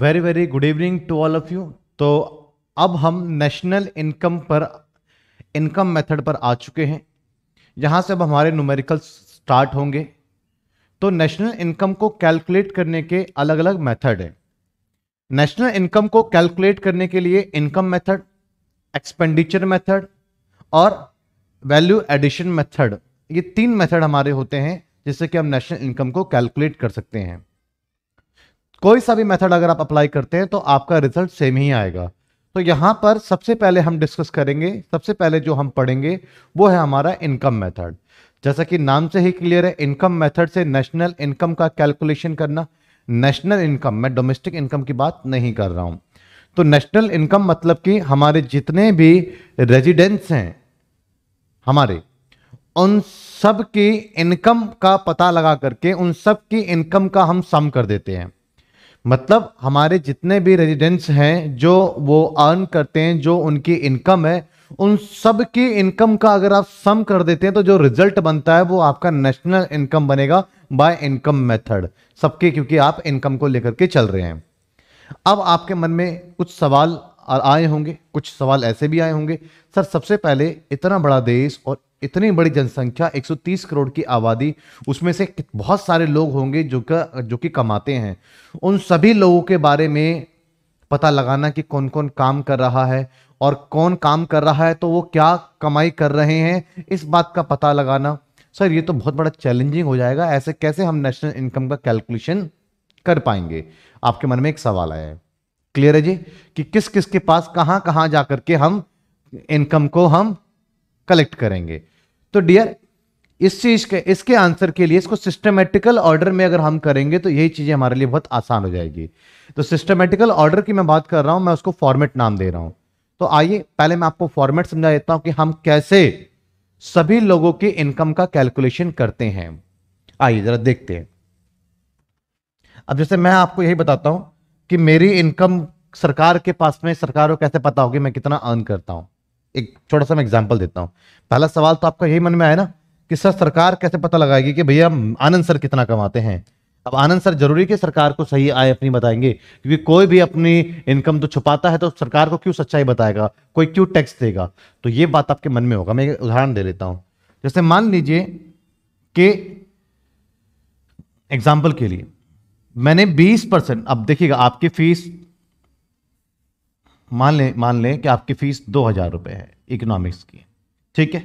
very very good evening to all of you तो अब हम नेशनल इनकम पर इनकम मेथड पर आ चुके हैं यहाँ से अब हमारे न्यूमेरिकल स्टार्ट होंगे तो नेशनल इनकम को कैलकुलेट करने के अलग अलग मेथड हैं नेशनल इनकम को कैलकुलेट करने के लिए इनकम मेथड एक्सपेंडिचर मेथड और वैल्यू एडिशन मेथड ये तीन मेथड हमारे होते हैं जिससे कि हम नेशनल इनकम को कैलकुलेट कर सकते हैं कोई सा भी मेथड अगर आप अप्लाई करते हैं तो आपका रिजल्ट सेम ही आएगा तो यहां पर सबसे पहले हम डिस्कस करेंगे सबसे पहले जो हम पढ़ेंगे वो है हमारा इनकम मेथड जैसा कि नाम से ही क्लियर है इनकम मेथड से नेशनल इनकम का कैलकुलेशन करना नेशनल इनकम मैं डोमेस्टिक इनकम की बात नहीं कर रहा हूं तो नेशनल इनकम मतलब कि हमारे जितने भी रेजिडेंट्स हैं हमारे उन सब की इनकम का पता लगा करके उन सब की इनकम का हम सम कर देते हैं मतलब हमारे जितने भी रेजिडेंट्स हैं जो वो अर्न करते हैं जो उनकी इनकम है उन सब की इनकम का अगर आप सम कर देते हैं तो जो रिजल्ट बनता है वो आपका नेशनल इनकम बनेगा बाय इनकम मेथड सबके क्योंकि आप इनकम को लेकर के चल रहे हैं अब आपके मन में कुछ सवाल आए होंगे कुछ सवाल ऐसे भी आए होंगे सर सबसे पहले इतना बड़ा देश और इतनी बड़ी जनसंख्या 130 करोड़ की आबादी उसमें से बहुत सारे लोग होंगे जो का जो कि कमाते हैं उन सभी लोगों के बारे में पता लगाना कि कौन कौन काम कर रहा है और कौन काम कर रहा है तो वो क्या कमाई कर रहे हैं इस बात का पता लगाना सर ये तो बहुत बड़ा चैलेंजिंग हो जाएगा ऐसे कैसे हम नेशनल इनकम का कैलकुलेशन कर पाएंगे आपके मन में एक सवाल आया है क्लियर है जी कि किस किस के पास कहां कहां जाकर के हम इनकम को हम कलेक्ट करेंगे तो डियर इस चीज के इसके आंसर के लिए इसको सिस्टमेटिकल ऑर्डर में अगर हम करेंगे तो यही चीजें हमारे लिए बहुत आसान हो जाएगी तो सिस्टमेटिकल ऑर्डर की मैं बात कर रहा हूं मैं उसको फॉर्मेट नाम दे रहा हूं तो आइए पहले मैं आपको फॉर्मेट समझा देता हूं कि हम कैसे सभी लोगों के इनकम का कैलकुलेशन करते हैं आइए जरा देखते हैं अब जैसे मैं आपको यही बताता हूं कि मेरी इनकम सरकार के पास में सरकार को कैसे पता होगी मैं कितना अर्न करता हूँ एक छोटा सा मैं एग्जाम्पल देता हूँ पहला सवाल तो आपका यही मन में आया ना कि सर सरकार कैसे पता लगाएगी कि भैया आनंद सर कितना कमाते हैं अब आनंद सर जरूरी कि सरकार को सही आय अपनी बताएंगे क्योंकि कोई भी अपनी इनकम तो छुपाता है तो सरकार को क्यों सच्चाई बताएगा कोई क्यों टैक्स देगा तो ये बात आपके मन में होगा मैं एक उदाहरण दे लेता हूं जैसे मान लीजिए कि एग्जाम्पल के लिए मैंने 20 परसेंट अब देखिएगा आपकी फीस मान लें मान लें कि आपकी फीस दो हजार रुपए है इकोनॉमिक्स की ठीक है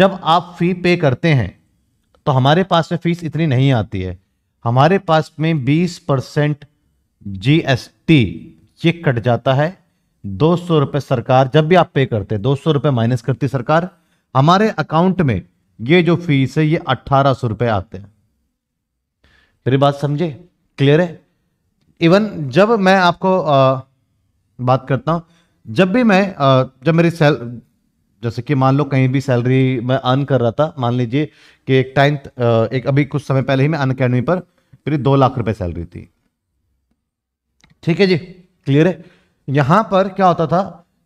जब आप फी पे करते हैं तो हमारे पास में फीस इतनी नहीं आती है हमारे पास में बीस परसेंट जी एस टी ये कट जाता है दो सौ रुपये सरकार जब भी आप पे करते हैं दो सौ रुपये माइनस करती सरकार हमारे अकाउंट में ये जो फीस है ये अट्ठारह सौ रुपये आते हैं मेरी बात समझे क्लियर है इवन जब मैं आपको आ, बात करता हूं जब भी मैं आ, जब मेरी सैल जैसे कि मान लो कहीं भी सैलरी मैं अर्न कर रहा था मान लीजिए कि एक टाइम एक अभी कुछ समय पहले ही मैं अन अकेडमी पर मेरी दो लाख रुपए सैलरी थी ठीक है जी क्लियर है यहां पर क्या होता था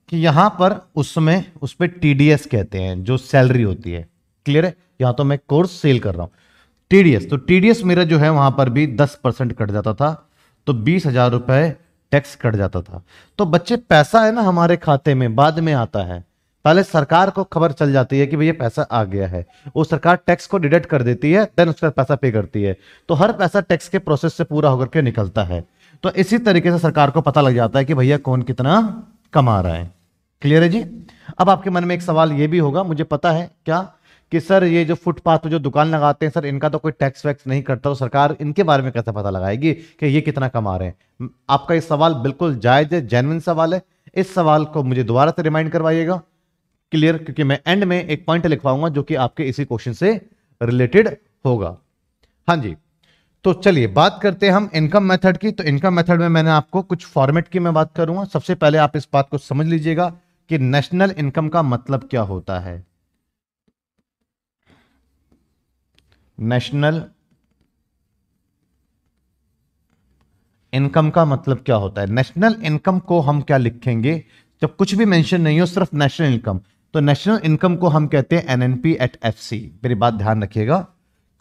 कि यहां पर उसमें उस पर टी कहते हैं जो सैलरी होती है क्लियर है यहाँ तो मैं कोर्स सेल कर रहा हूँ टीडीएस तो टीडीएस मेरा जो है वहां पर भी दस परसेंट कट जाता था तो बीस हजार रुपए टैक्स कट जाता था तो बच्चे पैसा है ना हमारे खाते में बाद में आता है पहले सरकार को खबर चल जाती है कि भैया पैसा आ गया है वो सरकार टैक्स को डिडक्ट कर देती है देन उसका पैसा पे करती है तो हर पैसा टैक्स के प्रोसेस से पूरा होकर के निकलता है तो इसी तरीके से सरकार को पता लग जाता है कि भैया कौन कितना कमा रहा है क्लियर है जी अब आपके मन में एक सवाल यह भी होगा मुझे पता है क्या कि सर ये जो फुटपाथ पे जो दुकान लगाते हैं सर इनका तो कोई टैक्स वैक्स नहीं करता तो सरकार इनके बारे में कैसे पता लगाएगी कि ये कितना कमा रहे हैं आपका ये सवाल बिल्कुल जायज है जेनविन सवाल है इस सवाल को मुझे दोबारा से रिमाइंड करवाइएगा क्लियर क्योंकि मैं एंड में एक पॉइंट लिखवाऊंगा जो कि आपके इसी क्वेश्चन से रिलेटेड होगा हाँ जी तो चलिए बात करते हैं हम इनकम मेथड की तो इनकम मेथड में मैंने आपको कुछ फॉर्मेट की मैं बात करूंगा सबसे पहले आप इस बात को समझ लीजिएगा कि नेशनल इनकम का मतलब क्या होता है नेशनल इनकम का मतलब क्या होता है नेशनल इनकम को हम क्या लिखेंगे जब कुछ भी मेंशन नहीं हो सिर्फ नेशनल इनकम तो नेशनल इनकम को हम कहते हैं एनएनपी एट एफसी मेरी बात ध्यान रखिएगा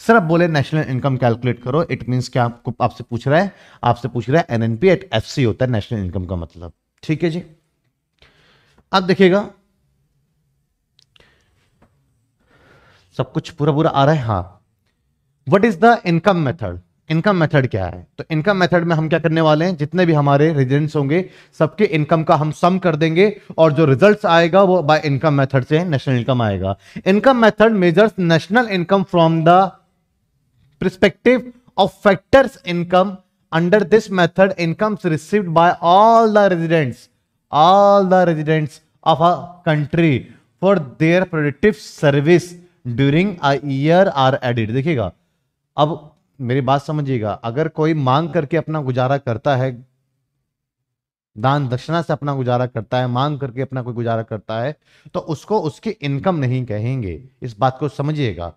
सिर्फ बोले नेशनल इनकम कैलकुलेट करो इट मींस क्या आपको आपसे पूछ रहा है आपसे पूछ रहा है एनएनपी एट एफसी होता है नेशनल इनकम का मतलब ठीक है जी अब देखिएगा सब कुछ पूरा पूरा आ रहा है हाँ what is the income method income method क्या है तो इनकम मेथड में हम क्या करने वाले हैं जितने भी हमारे रेजिडेंट्स होंगे सबके इनकम का हम सम कर देंगे और जो रिजल्ट्स आएगा वो बाय इनकम मेथड से नेशनल इनकम आएगा income method measures national income from the perspective of factors income under this method income receive by all the residents all the residents of a country for their productive service during uh are edit देखिएगा अब मेरी बात समझिएगा अगर कोई मांग करके अपना गुजारा करता है दान दक्षिणा से अपना गुजारा करता है मांग करके अपना कोई गुजारा करता है तो उसको उसकी इनकम नहीं कहेंगे इस बात को समझिएगा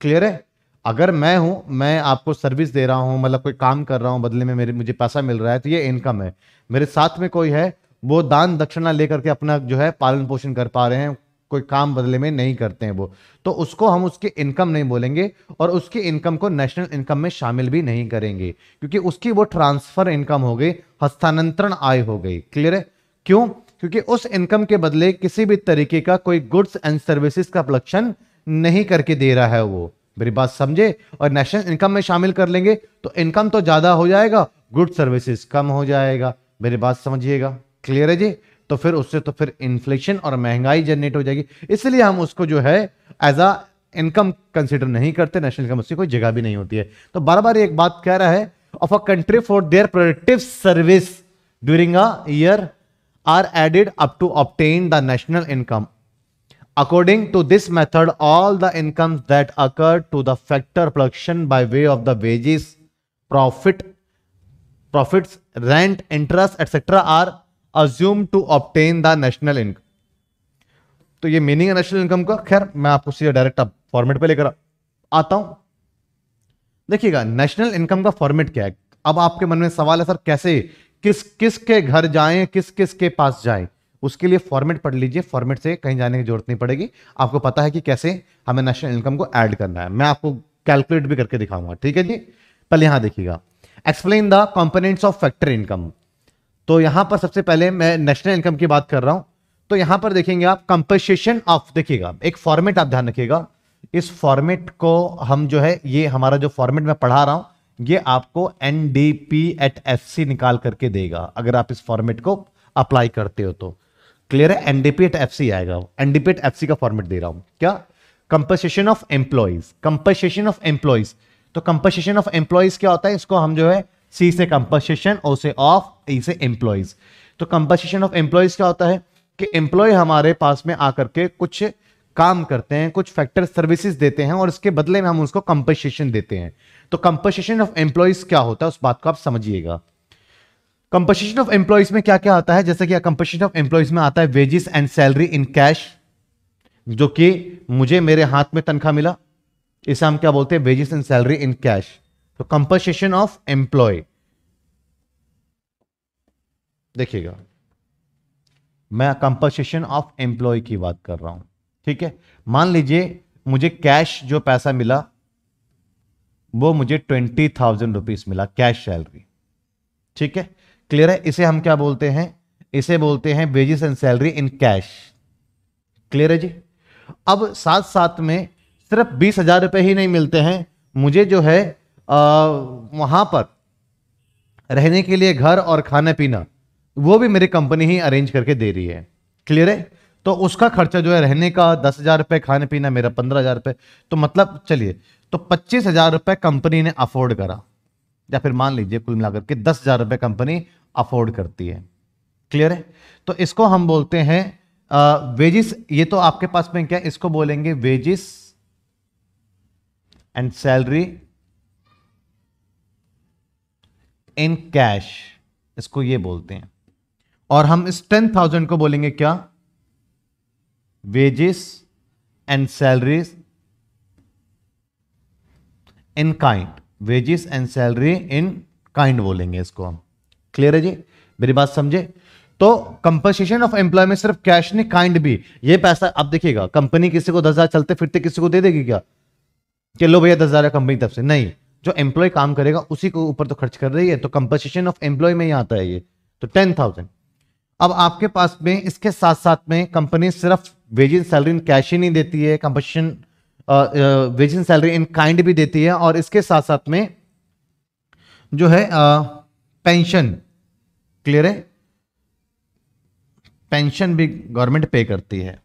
क्लियर है अगर मैं हूं मैं आपको सर्विस दे रहा हूं मतलब कोई काम कर रहा हूं बदले में मेरे मुझे पैसा मिल रहा है तो ये इनकम है मेरे साथ में कोई है वो दान दक्षिणा लेकर के अपना जो है पालन पोषण कर पा रहे हैं कोई काम बदले में नहीं करते हैं वो तो उसको हम उसके इनकम नहीं बोलेंगे और उसके इनकम को नेशनल इनकम में शामिल भी नहीं करेंगे क्योंकि उसकी वो ट्रांसफर इनकम हो गई हस्तांतरण आय हो गई क्लियर है क्यों क्योंकि उस इनकम के बदले किसी भी तरीके का कोई गुड्स एंड सर्विसेज का प्रलक्षण नहीं करके दे रहा है वो मेरी बात समझे और नेशनल इनकम में शामिल कर लेंगे तो इनकम तो ज्यादा हो जाएगा गुड सर्विसेज कम हो जाएगा मेरी बात समझिएगा क्लियर है जी तो फिर उससे तो फिर इन्फ्लेशन और महंगाई जनरेट हो जाएगी इसलिए हम उसको जो है एज अ इनकम कंसिडर नहीं करते नेशनल इनकम उसकी कोई जगह भी नहीं होती है तो बार बार एक बात कह रहा है of a country for their productive service during a year are added up to obtain the national income according to this method all the income that occur to the factor production by way of the wages profit profit rent interest etcetera are assume to obtain the national income तो ये meaning है national income का खैर मैं आपको सीधे direct अब format पे लेकर आता हूं देखिएगा नेशनल इनकम का फॉर्मेट क्या है अब आपके मन में सवाल है सर कैसे किस किस के घर जाएं किस किस के पास जाएं उसके लिए फॉर्मेट पढ़ लीजिए फॉर्मेट से कहीं जाने की जरूरत नहीं पड़ेगी आपको पता है कि कैसे हमें नेशनल इनकम को ऐड करना है मैं आपको कैलकुलेट भी करके दिखाऊंगा ठीक है जी पहले यहां देखिएगा explain the components of factor income तो यहां पर सबसे पहले मैं नेशनल इनकम की बात कर रहा हूं तो यहां पर देखेंगे आप कंपेशन ऑफ देखिएगा एक फॉर्मेट आप ध्यान रखिएगा इस फॉर्मेट को हम जो है ये हमारा जो फॉर्मेट मैं पढ़ा रहा हूं ये आपको N D P at C निकाल करके देगा अगर आप इस फॉर्मेट को अप्लाई करते हो तो क्लियर है एनडीपी एट एफ सी आएगा एनडीपी एट एफ सी का फॉर्मेट दे रहा हूं क्या compensation of employees compensation of employees तो कंपेशन ऑफ एम्प्लॉइज क्या होता है इसको हम जो है सी से कंपनसेशन और से ऑफ ई e से एम्प्लॉयज तो कंपनसेशन ऑफ एम्प्लॉयज क्या होता है कि एम्प्लॉय हमारे पास में आकर के कुछ काम करते हैं कुछ फैक्टर सर्विसेज देते हैं और इसके बदले में हम उसको कंपनसेशन देते हैं तो कंपनसेशन ऑफ एम्प्लॉयज क्या होता है उस बात को आप समझिएगा कंपनसेशन ऑफ एम्प्लॉयज में क्या क्या आता है जैसे कि कंपनसेशन ऑफ एम्प्लॉयज में आता है wages and salary in cash जो कि मुझे मेरे हाथ में तनख्वाह मिला इसे हम क्या बोलते हैं wages and salary in cash तो कंपनसेशन ऑफ एम्प्लॉय देखिएगा मैं कंपनसेशन ऑफ एम्प्लॉय की बात कर रहा हूं ठीक है मान लीजिए मुझे कैश जो पैसा मिला वो मुझे ट्वेंटी थाउजेंड रुपीज मिला कैश सैलरी ठीक है क्लियर है इसे हम क्या बोलते हैं इसे बोलते हैं wages and salary in cash clear है जी अब साथ साथ में सिर्फ बीस हजार रुपए ही नहीं मिलते हैं मुझे जो है आ, वहां पर रहने के लिए घर और खाना पीना वो भी मेरी कंपनी ही अरेंज करके दे रही है क्लियर है तो उसका खर्चा जो है रहने का दस हजार रुपये खाने पीना मेरा पंद्रह हजार रुपये तो मतलब चलिए तो पच्चीस हजार रुपये कंपनी ने अफोर्ड करा या फिर मान लीजिए कुल मिलाकर के दस हजार रुपये कंपनी अफोर्ड करती है क्लियर है तो इसको हम बोलते हैं वेजिस ये तो आपके पास में क्या इसको बोलेंगे wages and salary in cash इसको ये बोलते हैं और हम इस टेन थाउजेंड को बोलेंगे क्या wages and salaries in kind wages and salary in kind बोलेंगे इसको हम क्लियर है जी मेरी बात समझे तो कंपनसेशन ऑफ एम्प्लॉय में सिर्फ कैश नहीं काइंड भी ये पैसा आप देखिएगा कंपनी किसी को दस हजार चलते फिरते किसी को दे देगी क्या कि लो भैया दस हजार कंपनी तरफ से नहीं जो एम्प्लॉय काम करेगा उसी को ऊपर तो खर्च कर रही है तो कंपनसेशन ऑफ एम्प्लॉय में ही आता है ये तो टेन थाउजेंड अब आपके पास में इसके साथ साथ में कंपनी सिर्फ wage in salary in cash ही नहीं देती है compensation wage in salary in kind भी देती है और इसके साथ साथ में जो है पेंशन क्लियर है पेंशन भी गवर्नमेंट पे करती है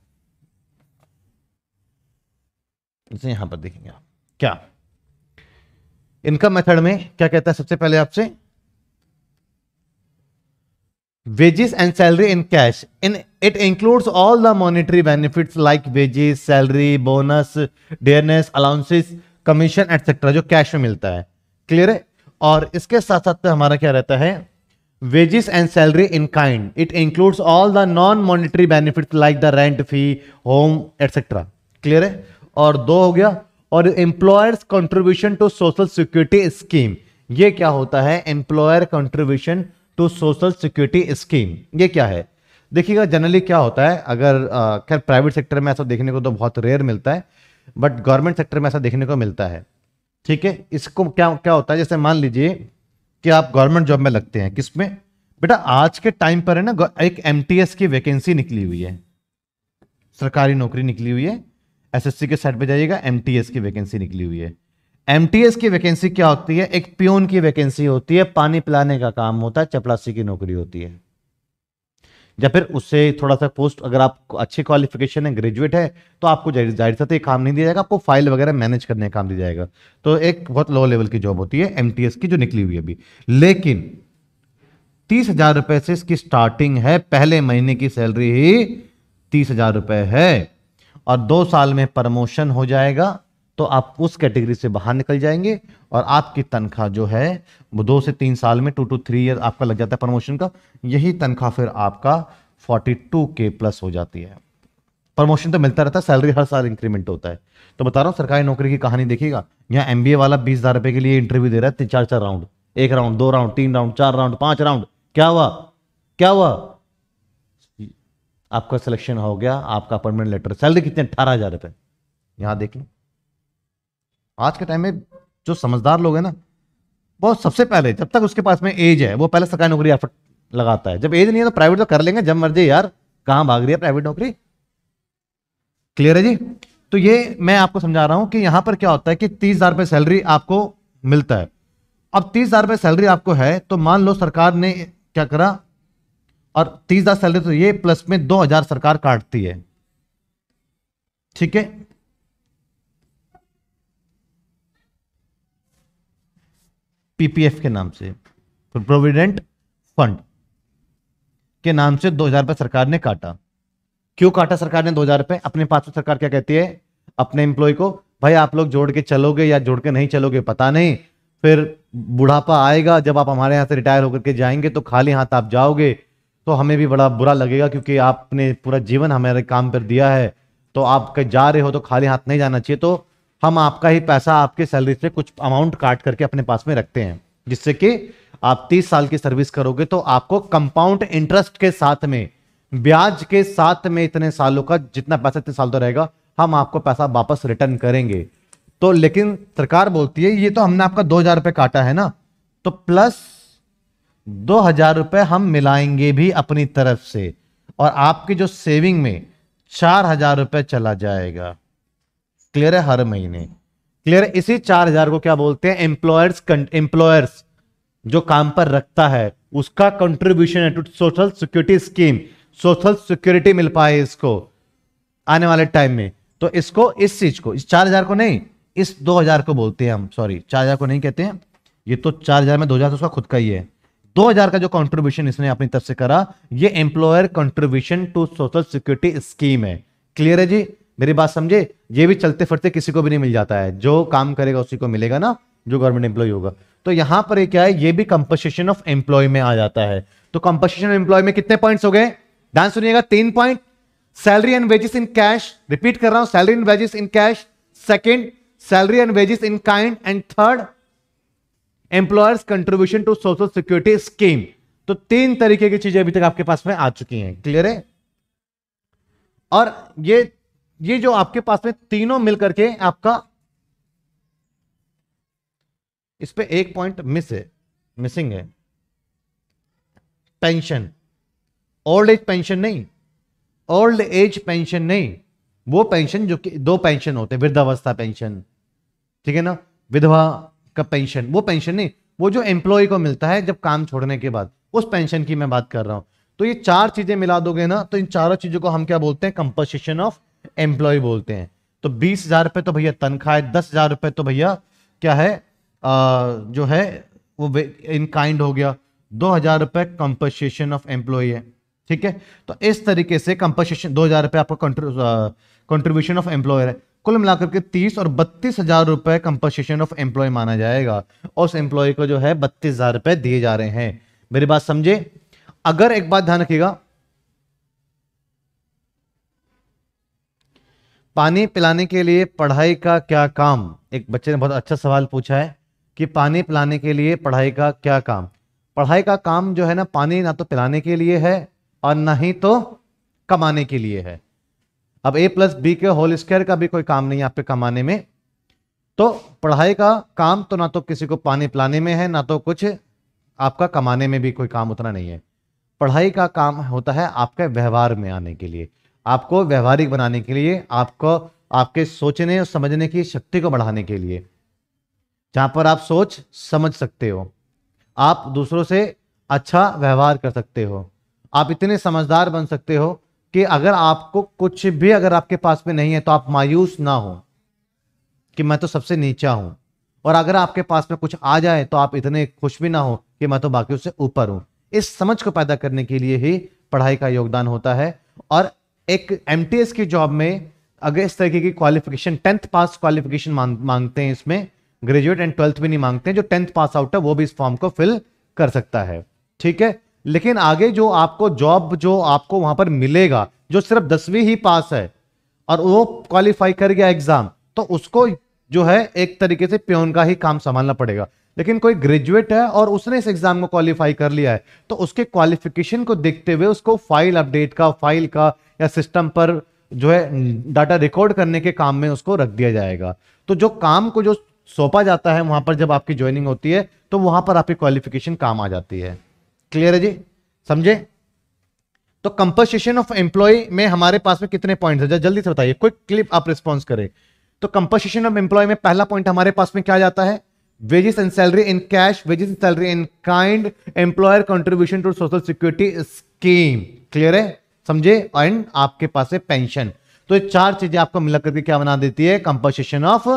जैसे यहां पर देखेंगे आप क्या इनकम मेथड में क्या कहता है सबसे पहले आपसे wages and salary in cash in it includes all the monetary benefits like wages salary bonus dearness allowances commission etc जो कैश में मिलता है क्लियर है और इसके साथ साथ हमारा क्या रहता है wages and salary in kind it includes all the non monetary benefits like the rent fee home etc clear है और दो हो गया और employers contribution to social security scheme ये क्या होता है employer contribution to social security scheme ये क्या है देखिएगा जनरली क्या होता है अगर खैर प्राइवेट सेक्टर में ऐसा देखने को तो बहुत रेयर मिलता है बट गवर्नमेंट सेक्टर में ऐसा देखने को मिलता है ठीक है इसको क्या क्या होता है जैसे मान लीजिए कि आप गवर्नमेंट जॉब में लगते हैं किसमें बेटा आज के टाइम पर है ना एक एम की वैकेंसी निकली हुई है सरकारी नौकरी निकली हुई है एसएससी के साइड पे जाइएगा एम की वैकेंसी निकली हुई है एम की वैकेंसी क्या होती है एक प्यून की वैकेंसी होती है पानी पिलाने का काम होता है चपरासी की नौकरी होती है या फिर उससे थोड़ा सा पोस्ट अगर आप अच्छी क्वालिफिकेशन है ग्रेजुएट है तो आपको जाहिर सा तो ये काम नहीं दिया जाएगा आपको फाइल वगैरह मैनेज करने का काम दिया जाएगा तो एक बहुत लो लेवल की जॉब होती है एम की जो निकली हुई है अभी लेकिन तीस हजार रुपए से इसकी स्टार्टिंग है पहले महीने की सैलरी ही तीस हजार रुपए है और दो साल में प्रमोशन हो जाएगा तो आप उस कैटेगरी से बाहर निकल जाएंगे और आपकी तनख्वाह जो है वो दो से तीन साल में टू टू थ्री ईयर आपका लग जाता है प्रमोशन का यही तनख्वाह फिर आपका फोर्टी टू के प्लस हो जाती है प्रमोशन तो मिलता रहता है सैलरी हर साल इंक्रीमेंट होता है तो बता रहा हूँ सरकारी नौकरी की कहानी देखिएगा यहाँ एम वाला बीस हज़ार के लिए इंटरव्यू दे रहा है तीन चार चार राउंड एक राउंड दो राउंड तीन राउंड चार राउंड पांच राउंड क्या हुआ क्या हुआ आपका सिलेक्शन हो गया आपका अपॉइंटमेंट लेटर सैलरी कितने अठारह हज़ार रुपए यहां देख लो आज के टाइम में जो समझदार लोग हैं ना वो सबसे पहले जब तक उसके पास में एज है वो पहले सरकारी नौकरी एफर्ट लगाता है जब एज नहीं है तो प्राइवेट तो कर लेंगे जब मर्जी यार कहाँ भाग रही है प्राइवेट नौकरी क्लियर है जी तो ये मैं आपको समझा रहा हूँ कि यहाँ पर क्या होता है कि तीस हजार रुपये सैलरी आपको मिलता है अब तीस हजार रुपये सैलरी आपको है तो मान लो सरकार ने क्या करा और तीस हजार सैलरी तो ये प्लस में दो हजार सरकार काटती है ठीक है पीपीएफ के नाम से प्रोविडेंट फंड के नाम से दो हजार रुपये सरकार ने काटा क्यों काटा सरकार ने दो हजार रुपये अपने पास में सरकार क्या कहती है अपने एम्प्लॉय को भाई आप लोग जोड़ के चलोगे या जोड़ के नहीं चलोगे पता नहीं फिर बुढ़ापा आएगा जब आप हमारे यहाँ से रिटायर होकर के जाएंगे तो खाली हाथ आप जाओगे तो हमें भी बड़ा बुरा लगेगा क्योंकि आपने पूरा जीवन हमारे काम पर दिया है तो आप जा रहे हो तो खाली हाथ नहीं जाना चाहिए तो हम आपका ही पैसा आपके सैलरी से कुछ अमाउंट काट करके अपने पास में रखते हैं जिससे कि आप 30 साल की सर्विस करोगे तो आपको कंपाउंड इंटरेस्ट के साथ में ब्याज के साथ में इतने सालों का जितना पैसा इतने साल तो रहेगा हम आपको पैसा वापस रिटर्न करेंगे तो लेकिन सरकार बोलती है ये तो हमने आपका दो हजार रुपये काटा है ना तो प्लस दो हजार रुपये हम मिलाएंगे भी अपनी तरफ से और आपकी जो सेविंग में चार हजार रुपये चला जाएगा क्लियर है हर महीने क्लियर है इसी चार हजार को क्या बोलते हैं एम्प्लॉयर्स एम्प्लॉयर्स जो काम पर रखता है उसका कंट्रीब्यूशन है to social security scheme social security मिल पाए इसको आने वाले टाइम में तो इसको इस चीज को इस चार हजार को नहीं इस दो हजार को बोलते हैं हम सॉरी चार हजार को नहीं कहते हैं ये तो चार हजार में दो हजार तो उसका खुद का ही है दो हजार का जो कंट्रीब्यूशन इसने अपनी तरफ से करा ये employer contribution to social security scheme है क्लियर है जी मेरी बात समझे ये भी चलते फिरते किसी को भी नहीं मिल जाता है जो काम करेगा उसी को मिलेगा ना जो गवर्नमेंट एम्प्लॉय होगा तो यहां पर क्या है ये भी कंपनसेशन ऑफ एम्प्लॉय में आ जाता है तो ऑफ एम्प्लॉय में कितने पॉइंट हो गए ध्यान सुनिएगा तीन point salary and wages in cash repeat कर रहा हूं salary and wages in cash second salary and wages in kind and third employers contribution to social security scheme तो तीन तरीके की चीजें अभी तक आपके पास में आ चुकी हैं क्लियर है और ये ये जो आपके पास में तीनों मिलकर के आपका इस पे एक पॉइंट मिस है मिसिंग है पेंशन ओल्ड एज पेंशन नहीं ओल्ड एज पेंशन नहीं वो पेंशन जो कि दो पेंशन होते हैं वृद्धावस्था पेंशन ठीक है ना विधवा का पेंशन वो पेंशन नहीं वो जो एम्प्लॉय को मिलता है जब काम छोड़ने के बाद उस पेंशन की मैं बात कर रहा हूं तो ये चार चीजें मिला दोगे ना तो इन चारों चीजों को हम क्या बोलते हैं कंपोजिशन ऑफ एम्प्लॉय बोलते हैं तो बीस हजार रुपए तो भैया तनख्वाह है दस हजार रुपए तो भैया क्या है आ, जो है वो इन काइंड हो गया दो हजार रुपए कंपनसेशन ऑफ एम्प्लॉय है ठीक है तो इस तरीके से कंपनसेशन दो हजार रुपए आपका कंट्रीब्यूशन ऑफ एम्प्लॉयर है कुल मिलाकर के तीस और बत्तीस हजार रुपए कंपनसेशन ऑफ एम्प्लॉय माना जाएगा उस एम्प्लॉय को जो है बत्तीस हजार रुपए दिए जा रहे हैं मेरी बात समझे अगर एक बात ध्यान रखिएगा पानी पिलाने के लिए पढ़ाई का क्या काम एक बच्चे ने बहुत अच्छा सवाल पूछा है कि पानी पिलाने के लिए पढ़ाई का क्या काम पढ़ाई का काम जो है ना पानी ना तो पिलाने के लिए है और ना ही तो कमाने के लिए है अब ए प्लस बी के होल स्क्वायर का भी कोई काम नहीं है आप पे कमाने में तो पढ़ाई का काम तो ना तो किसी को पानी पिलाने में है ना तो कुछ आपका कमाने में भी कोई काम उतना नहीं है पढ़ाई का काम होता है आपके व्यवहार में आने के लिए आपको व्यवहारिक बनाने के लिए आपको आपके सोचने और समझने की शक्ति को बढ़ाने के लिए जहां पर आप सोच समझ सकते हो आप दूसरों से अच्छा व्यवहार कर सकते हो आप इतने समझदार बन सकते हो कि अगर आपको कुछ भी अगर आपके पास में नहीं है तो आप मायूस ना हो कि मैं तो सबसे नीचा हूं और अगर आपके पास में कुछ आ जाए तो आप इतने खुश भी ना हो कि मैं तो बाकी से ऊपर हूं इस समझ को पैदा करने के लिए ही पढ़ाई का योगदान होता है और एक एम की जॉब में अगर इस तरीके की क्वालिफिकेशन टेंथ पास क्वालिफिकेशन मांग, मांगते हैं इसमें ग्रेजुएट एंड ट्वेल्थ भी नहीं मांगते हैं जो टेंथ पास आउट है वो भी इस फॉर्म को फिल कर सकता है ठीक है लेकिन आगे जो आपको जॉब जो आपको वहां पर मिलेगा जो सिर्फ दसवीं ही पास है और वो क्वालिफाई कर गया एग्जाम तो उसको जो है एक तरीके से प्योन का ही काम संभालना पड़ेगा लेकिन कोई ग्रेजुएट है और उसने इस एग्जाम को क्वालिफाई कर लिया है तो उसके क्वालिफिकेशन को देखते हुए उसको फाइल अपडेट का फाइल का या सिस्टम पर जो है डाटा रिकॉर्ड करने के काम में उसको रख दिया जाएगा तो जो काम को जो सौंपा जाता है वहां पर जब आपकी ज्वाइनिंग होती है तो वहां पर आपकी क्वालिफिकेशन काम आ जाती है क्लियर है जी समझे तो कंपोजिशन ऑफ एम्प्लॉय में हमारे पास में कितने पॉइंट है जल्दी से बताइए क्विक क्लिप आप रिस्पॉन्स करें तो कंपोजिशन ऑफ एम्प्लॉय में पहला पॉइंट हमारे पास में क्या जाता है wages and salary in cash wages and salary in kind employer contribution to social security scheme clear है समझे एंड आपके पास है पेंशन तो ये चार चीजें आपको मिलकर करके क्या बना देती है कंपनसेशन ऑफ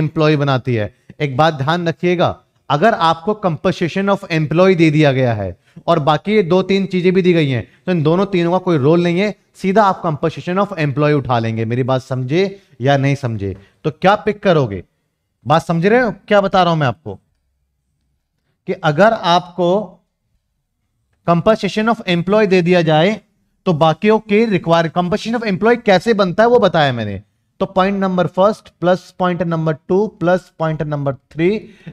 एम्प्लॉय बनाती है एक बात ध्यान रखिएगा अगर आपको कंपनसेशन ऑफ एम्प्लॉय दे दिया गया है और बाकी ये दो तीन चीजें भी दी गई हैं तो इन दोनों तीनों का कोई रोल नहीं है सीधा आप कंपनसेशन ऑफ एम्प्लॉय उठा लेंगे मेरी बात समझे या नहीं समझे तो क्या पिक करोगे बात समझ रहे हो क्या बता रहा हूं मैं आपको कि अगर आपको कंपनसेशन ऑफ एम्प्लॉय दे दिया जाए तो बाकी के रिक्वायर कंपोजिशन ऑफ एम्प्लॉय कैसे बनता है वो बताया मैंने तो point number first plus point number two plus point number three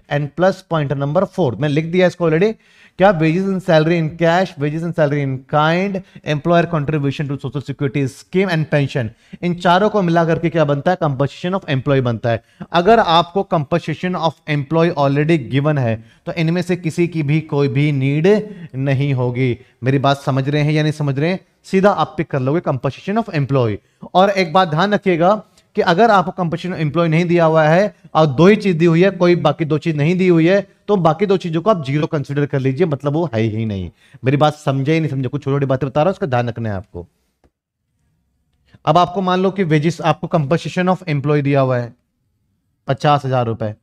and plus point number four मैं लिख दिया इसको ऑलरेडी क्या wages and salary in cash wages and salary in kind employer contribution to social security scheme and pension इन चारों को मिला करके क्या बनता है कंपनसेशन ऑफ एम्प्लॉय बनता है अगर आपको compensation of employee already given है तो इनमें से किसी की भी कोई भी नीड नहीं होगी मेरी बात समझ रहे हैं या नहीं समझ रहे हैं सीधा आप पिक कर लोगे कंपोजिशन ऑफ एम्प्लॉय और एक बात ध्यान रखिएगा कि अगर आपको कंपटीशन एम्प्लॉय नहीं दिया हुआ है और दो ही चीज दी हुई है कोई बाकी दो चीज नहीं दी हुई है तो बाकी दो चीजों को आप जीरो कंसिडर कर लीजिए मतलब वो है ही नहीं मेरी बात समझे ही नहीं समझे कुछ छोटी छोटी बातें बता रहा हूं उसका ध्यान रखना है आपको अब आपको मान लो कि वेजिस आपको कंपनसेशन ऑफ एम्प्लॉय दिया हुआ है पचास हजार रुपए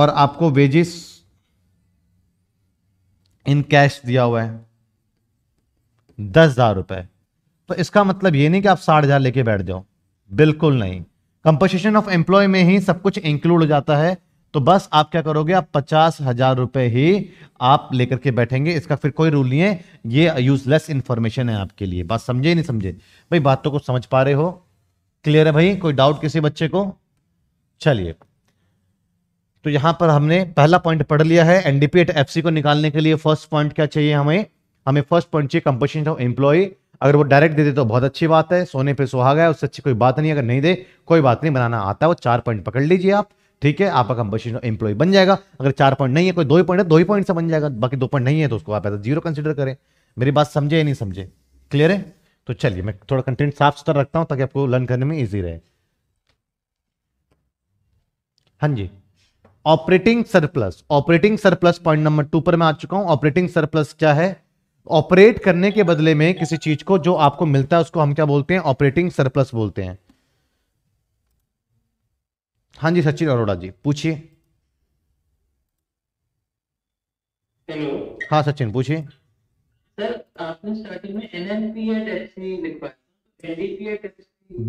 और आपको वेजिस इन कैश दिया हुआ है दस हजार रुपए तो इसका मतलब ये नहीं कि आप साठ हजार लेके बैठ जाओ बिल्कुल नहीं कंपोजिशन ऑफ एम्प्लॉय में ही सब कुछ इंक्लूड हो जाता है तो बस आप क्या करोगे आप पचास हजार रुपए ही आप लेकर के बैठेंगे इसका फिर कोई रूल नहीं है ये यूजलेस इंफॉर्मेशन है आपके लिए बात समझे ही नहीं समझे भाई बातों को समझ पा रहे हो क्लियर है भाई कोई डाउट किसी बच्चे को चलिए तो यहां पर हमने पहला पॉइंट पढ़ लिया है एनडीपी एट एफ को निकालने के लिए फर्स्ट पॉइंट क्या चाहिए हमें हमें फर्स्ट पॉइंट चाहिए कंपोजिशन ऑफ एम्प्लॉय अगर वो डायरेक्ट दे दे तो बहुत अच्छी बात है सोने पे सुहागा है उससे अच्छी कोई बात नहीं अगर नहीं दे कोई बात नहीं बनाना आता है वो चार पॉइंट पकड़ लीजिए आप ठीक है आपका कंपनी एम्प्लॉय बन जाएगा अगर चार पॉइंट नहीं है कोई दो ही पॉइंट है दो ही पॉइंट से बन जाएगा बाकी दो पॉइंट नहीं है तो उसको आप ऐसा जीरो कंसिडर करें मेरी बात समझे या नहीं समझे क्लियर है तो चलिए मैं थोड़ा कंटेंट साफ सुथरा रखता हूँ ताकि आपको लर्न करने में ईजी रहे हाँ जी operating surplus operating surplus point number two पर मैं आ चुका हूं ऑपरेटिंग सरप्लस क्या है ऑपरेट करने के बदले में किसी चीज को जो आपको मिलता है उसको हम क्या बोलते हैं ऑपरेटिंग सरप्लस बोलते हैं हाँ जी सचिन अरोड़ा जी पूछिए हाँ सचिन पूछिए सर आपने स्टार्टिंग में एनएनपी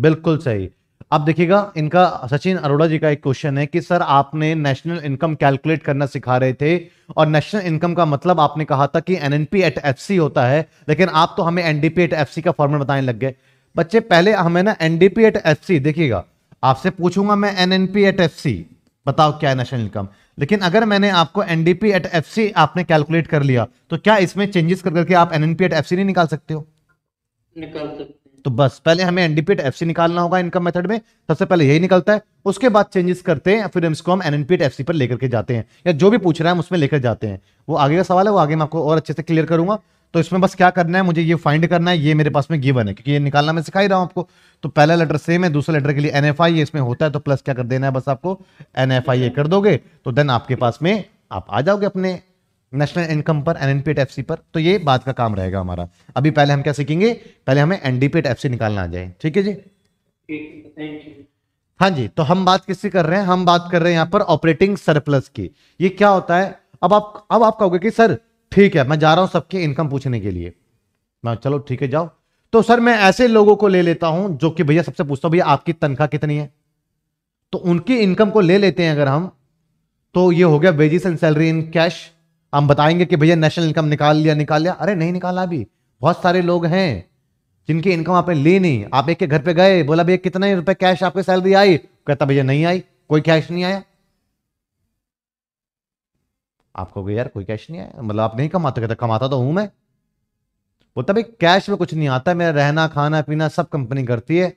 बिल्कुल सही अब देखिएगा इनका सचिन अरोड़ा जी का एक क्वेश्चन है कि सर आपने नेशनल इनकम कैलकुलेट करना सिखा रहे थे और नेशनल इनकम का मतलब आपने कहा था कि एनएनपी एट एफसी होता है लेकिन आप तो हमें एनडीपी एट एफसी का फॉर्मेट बताने लग गए बच्चे पहले हमें ना एनडीपी एट एफसी देखिएगा आपसे पूछूंगा मैं एनएनपी एट एफसी बताओ क्या है नेशनल इनकम लेकिन अगर मैंने आपको एनडीपी एट एफसी आपने कैलकुलेट कर लिया तो क्या इसमें चेंजेस करके आप एनएनपी एट एफसी नहीं निकाल सकते हो निकाल सकते तो बस पहले हमें एनडीपीएट एफ निकालना होगा इनकम मेथड में सबसे पहले यही निकलता है उसके बाद चेंजेस करते हैं फिर इसको हम एनएनपीट एफ पर लेकर के जाते हैं या जो भी पूछ रहा है हम उसमें लेकर जाते हैं वो आगे का सवाल है वो आगे मैं आपको और अच्छे से क्लियर करूंगा तो इसमें बस क्या करना है मुझे ये फाइंड करना है ये मेरे पास में गिवन है क्योंकि ये निकालना मैं सिखाई रहा हूं आपको तो पहला लेटर सेम है दूसरे लेटर के लिए एन ये इसमें होता है तो प्लस क्या कर देना है बस आपको एन ये कर दोगे तो देन आपके पास में आप आ जाओगे अपने नेशनल इनकम पर एन सी पर तो ये बात का काम रहेगा हमारा अभी पहले हम क्या सीखेंगे पहले हमें एनडीपीट एफ निकालना आ जाए ठीक है जी हाँ जी तो हम बात किससे कर रहे हैं हम बात कर रहे हैं यहाँ पर ऑपरेटिंग सरप्लस की ये क्या होता है अब आप अब आप कहोगे कि सर ठीक है मैं जा रहा हूँ सबके इनकम पूछने के लिए मैं चलो ठीक है जाओ तो सर मैं ऐसे लोगों को ले लेता हूं जो कि भैया सबसे पूछता हूं भैया आपकी तनख्वाह कितनी है तो उनकी इनकम को ले लेते हैं अगर हम तो ये हो गया wages and salary in cash हम बताएंगे कि भैया नेशनल इनकम निकाल लिया निकाल लिया अरे नहीं निकाला अभी बहुत सारे लोग हैं जिनकी इनकम आपने ली नहीं आप एक के घर पे गए बोला भैया कितने रुपए कैश आपकी सैलरी आई कहता भैया नहीं आई कोई कैश नहीं आया आपको यार कोई कैश नहीं आया मतलब आप नहीं कमाते कहते कमाता तो हूं मैं बोलता भाई कैश में कुछ नहीं आता मेरा रहना खाना पीना सब कंपनी करती है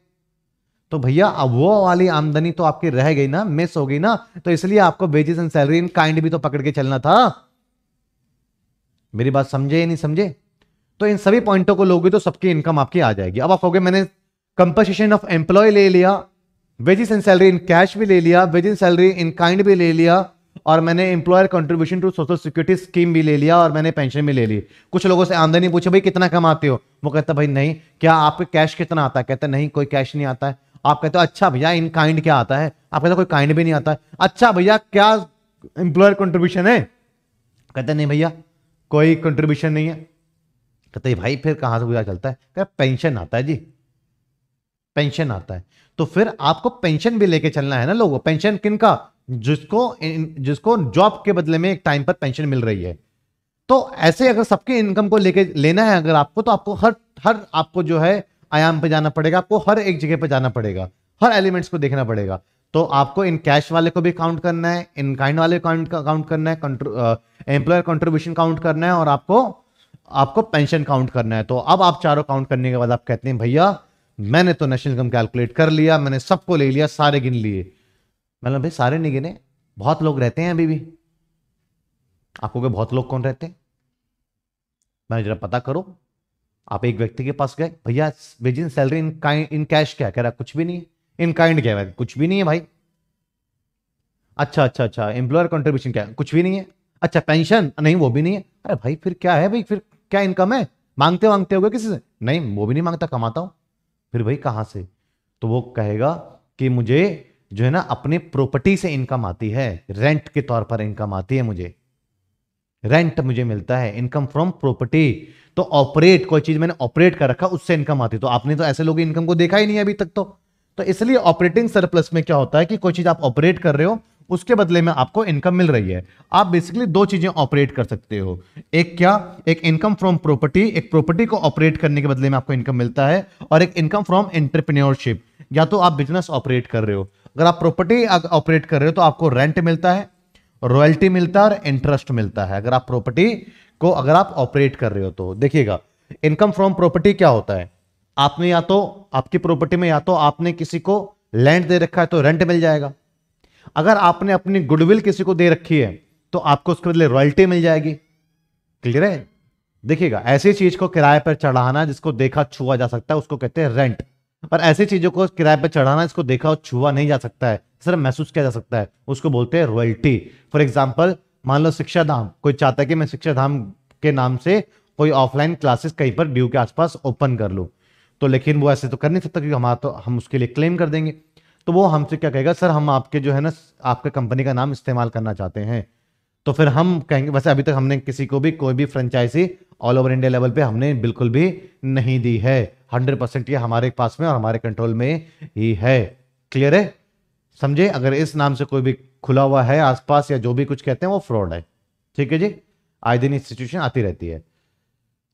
तो भैया अब वो वाली आमदनी तो आपकी रह गई ना मिस हो गई ना तो इसलिए आपको wages and salary in kind भी तो पकड़ के चलना था मेरी बात समझे या नहीं समझे तो इन सभी पॉइंटों को लोगे तो सबकी इनकम आपकी आ जाएगी अब आप कहोगे मैंने कंपोजिशन ऑफ एम्प्लॉय ले लिया wages in salary in cash भी ले लिया wage in salary in kind भी ले लिया और मैंने employer contribution to social security scheme भी ले लिया और मैंने पेंशन भी ले ली कुछ लोगों से आमदनी पूछे भाई कितना कमाते हो वो कहता भाई नहीं क्या आपके कैश कितना आता है कहते नहीं कोई कैश नहीं आता है आप कहते हो अच्छा भैया इन काइंड क्या आता है आप कहते कोई काइंड भी नहीं आता अच्छा भैया क्या एम्प्लॉयर कंट्रीब्यूशन है कहते नहीं भैया कोई कंट्रीब्यूशन नहीं है कहते भाई फिर कहां से गुजार चलता है कह पेंशन आता है जी पेंशन आता है तो फिर आपको पेंशन भी लेके चलना है ना लोगों पेंशन किन का जिसको जिसको जॉब के बदले में एक टाइम पर पेंशन मिल रही है तो ऐसे अगर सबके इनकम को लेके लेना है अगर आपको तो आपको हर हर आपको जो है आयाम पे जाना पड़ेगा आपको हर एक जगह पे जाना पड़ेगा हर एलिमेंट्स को देखना पड़ेगा तो आपको इन कैश वाले को भी काउंट करना है इन काइंड वाले काउंट काउंट करना है एम्प्लॉयर कंट्रीब्यूशन काउंट करना है और आपको आपको पेंशन काउंट करना है तो अब आप चारों काउंट करने के बाद आप कहते हैं भैया मैंने तो नेशनल इनकम कैलकुलेट कर लिया मैंने सबको ले लिया सारे गिन लिए मतलब भाई सारे नहीं गिने बहुत लोग रहते हैं अभी भी आपको के बहुत लोग कौन रहते हैं मैंने जरा पता करो आप एक व्यक्ति के पास गए भैया wage in salary in in cash क्या कह रहा कुछ भी नहीं है इन काइंड क्या है कुछ भी नहीं है भाई अच्छा अच्छा अच्छा एम्प्लॉयर कंट्रीब्यूशन क्या है कुछ भी नहीं है अच्छा पेंशन नहीं वो भी नहीं है अरे भाई फिर क्या है भाई फिर क्या इनकम है मांगते मांगते हो किसी से नहीं वो भी नहीं मांगता कमाता हूं फिर भाई कहां से तो वो कहेगा कि मुझे जो है ना अपने प्रॉपर्टी से इनकम आती है रेंट के तौर पर इनकम आती है मुझे रेंट मुझे मिलता है इनकम फ्रॉम प्रॉपर्टी तो ऑपरेट कोई चीज मैंने ऑपरेट कर रखा उससे इनकम आती तो आपने तो ऐसे लोग इनकम को देखा ही नहीं अभी तक तो तो इसलिए ऑपरेटिंग सरप्लस में क्या होता है कि कोई चीज आप ऑपरेट कर रहे हो उसके बदले में आपको इनकम मिल रही है आप बेसिकली दो चीजें ऑपरेट कर सकते हो एक क्या एक इनकम फ्रॉम प्रॉपर्टी एक प्रॉपर्टी को ऑपरेट करने के बदले में आपको इनकम मिलता है और एक इनकम फ्रॉम एंटरप्रेन्योरशिप या तो आप बिजनेस ऑपरेट कर रहे हो अगर आप प्रॉपर्टी ऑपरेट कर रहे हो तो आपको रेंट मिलता है रॉयल्टी मिलता है और इंटरेस्ट मिलता है अगर आप प्रॉपर्टी को अगर आप ऑपरेट कर रहे हो तो देखिएगा इनकम फ्रॉम प्रॉपर्टी क्या होता है आपने या तो आपकी प्रॉपर्टी में या तो आपने किसी को लैंड दे रखा है तो रेंट मिल जाएगा अगर आपने अपनी गुडविल किसी को दे रखी है तो आपको उसके बदले रॉयल्टी मिल जाएगी क्लियर है देखिएगा ऐसी चीज को किराए पर चढ़ाना जिसको देखा छुआ जा सकता है उसको कहते हैं रेंट और ऐसी चीजों को किराए पर चढ़ाना इसको देखा और छुआ नहीं जा सकता है सिर्फ महसूस किया जा सकता है उसको बोलते हैं रॉयल्टी फॉर एग्जाम्पल मान लो शिक्षा धाम कोई चाहता है कि मैं शिक्षा धाम के नाम से कोई ऑफलाइन क्लासेस कहीं पर ड्यू के आसपास ओपन कर लूँ तो लेकिन वो ऐसे तो कर नहीं सकता क्योंकि हमारा तो हम उसके लिए क्लेम कर देंगे तो वो हमसे क्या कहेगा सर हम आपके जो है ना आपके कंपनी का नाम इस्तेमाल करना चाहते हैं तो फिर हम कहेंगे वैसे अभी तक हमने किसी को भी कोई भी franchisee all over India level पे हमने बिल्कुल भी नहीं दी है हंड्रेड परसेंट ये हमारे पास में और हमारे कंट्रोल में ही है क्लियर है समझे अगर इस नाम से कोई भी खुला हुआ है आसपास या जो भी कुछ कहते हैं वो फ्रॉड है ठीक है जी आए दिन सिचुएशन आती रहती है